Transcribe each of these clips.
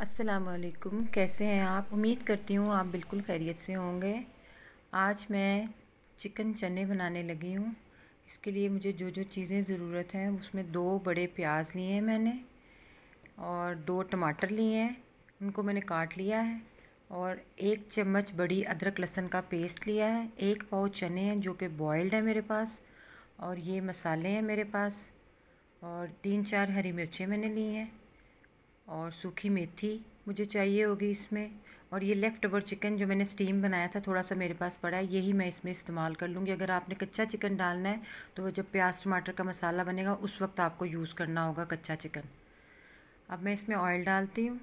असलकुम कैसे हैं आप उम्मीद करती हूँ आप बिल्कुल खैरियत से होंगे आज मैं चिकन चने बनाने लगी हूँ इसके लिए मुझे जो जो चीज़ें ज़रूरत हैं उसमें दो बड़े प्याज लिए हैं मैंने और दो टमाटर लिए हैं उनको मैंने काट लिया है और एक चम्मच बड़ी अदरक लहसन का पेस्ट लिया है एक पाव चने हैं जो कि बॉयल्ड है मेरे पास और ये मसाले हैं मेरे पास और तीन चार हरी मिर्चें मैंने ली हैं और सूखी मेथी मुझे चाहिए होगी इसमें और ये लेफ़्ट ओवर चिकन जो मैंने स्टीम बनाया था थोड़ा सा मेरे पास पड़ा है यही मैं इसमें इस्तेमाल कर लूँगी अगर आपने कच्चा चिकन डालना है तो वो जब प्याज टमाटर का मसाला बनेगा उस वक्त आपको यूज़ करना होगा कच्चा चिकन अब मैं इसमें ऑयल डालती हूँ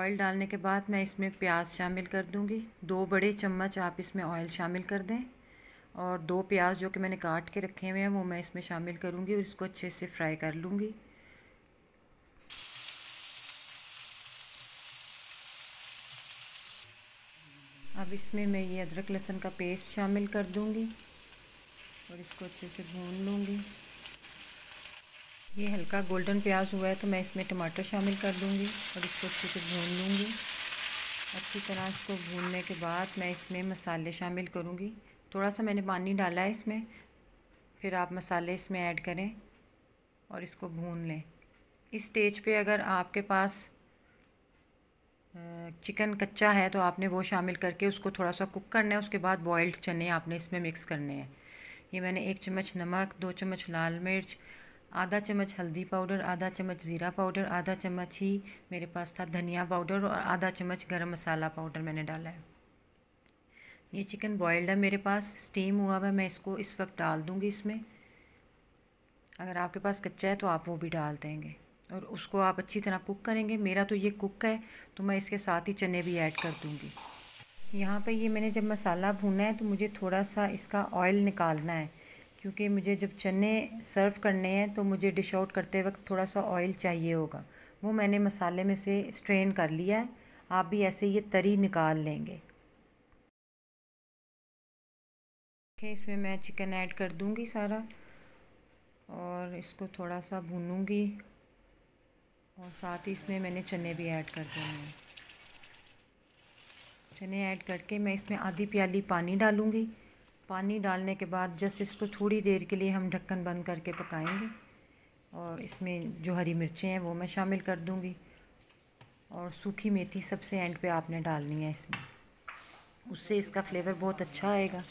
ऑयल डालने के बाद मैं इसमें प्याज शामिल कर दूँगी दो बड़े चम्मच आप इसमें ऑयल शामिल कर दें और दो प्याज जो कि मैंने काट के रखे हुए हैं वो मैं इसमें शामिल करूँगी और इसको अच्छे से फ्राई कर लूँगी अब इसमें मैं ये अदरक लहसुन का पेस्ट शामिल कर दूँगी और इसको अच्छे से भून लूँगी ये हल्का गोल्डन प्याज हुआ है तो मैं इसमें टमाटर शामिल कर दूँगी और इसको अच्छे से भून लूँगी अच्छी तरह इसको भूनने के बाद मैं इसमें मसाले शामिल करूँगी थोड़ा सा मैंने पानी डाला है इसमें फिर आप मसाले इसमें ऐड करें और इसको भून लें इस स्टेज पे अगर आपके पास चिकन कच्चा है तो आपने वो शामिल करके उसको थोड़ा सा कुक करना है उसके बाद बॉयल्ड चने आपने इसमें मिक्स करने हैं ये मैंने एक चम्मच नमक दो चम्मच लाल मिर्च आधा चम्मच हल्दी पाउडर आधा चम्मच ज़ीरा पाउडर आधा चम्मच ही मेरे पास था धनिया पाउडर और आधा चम्मच गरम मसाला पाउडर मैंने डाला है ये चिकन बॉयल्ड है मेरे पास स्टीम हुआ हुआ मैं इसको इस वक्त डाल दूँगी इसमें अगर आपके पास कच्चा है तो आप वो भी डाल देंगे और उसको आप अच्छी तरह कुक करेंगे मेरा तो ये कुक है तो मैं इसके साथ ही चने भी ऐड कर दूँगी यहाँ पे ये मैंने जब मसाला भूना है तो मुझे थोड़ा सा इसका ऑयल निकालना है क्योंकि मुझे जब चने सर्व करने हैं तो मुझे डिश आउट करते वक्त थोड़ा सा ऑयल चाहिए होगा वो मैंने मसाले में से स्ट्रेन कर लिया है आप भी ऐसे ये तरी निकाल लेंगे इसमें मैं चिकन ऐड कर दूँगी सारा और इसको थोड़ा सा भूनूंगी और साथ ही इसमें मैंने चने भी ऐड कर दिए हैं चने ऐड करके मैं इसमें आधी प्याली पानी डालूँगी पानी डालने के बाद जस्ट इसको थोड़ी देर के लिए हम ढक्कन बंद करके पकाएंगे और इसमें जो हरी मिर्चें हैं वो मैं शामिल कर दूँगी और सूखी मेथी सबसे एंड पे आपने डालनी है इसमें उससे इसका फ्लेवर बहुत अच्छा आएगा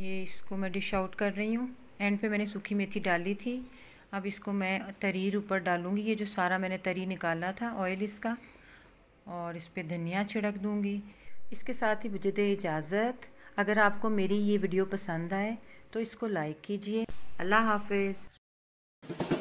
ये इसको मैं डिश आउट कर रही हूँ एंड पे मैंने सूखी मेथी डाली थी अब इसको मैं तरीर ऊपर डालूँगी ये जो सारा मैंने तरी निकाला था ऑयल इसका और इस पर धनिया छिड़क दूँगी इसके साथ ही मुझे दे इजाज़त अगर आपको मेरी ये वीडियो पसंद आए तो इसको लाइक कीजिए अल्लाह हाफिज़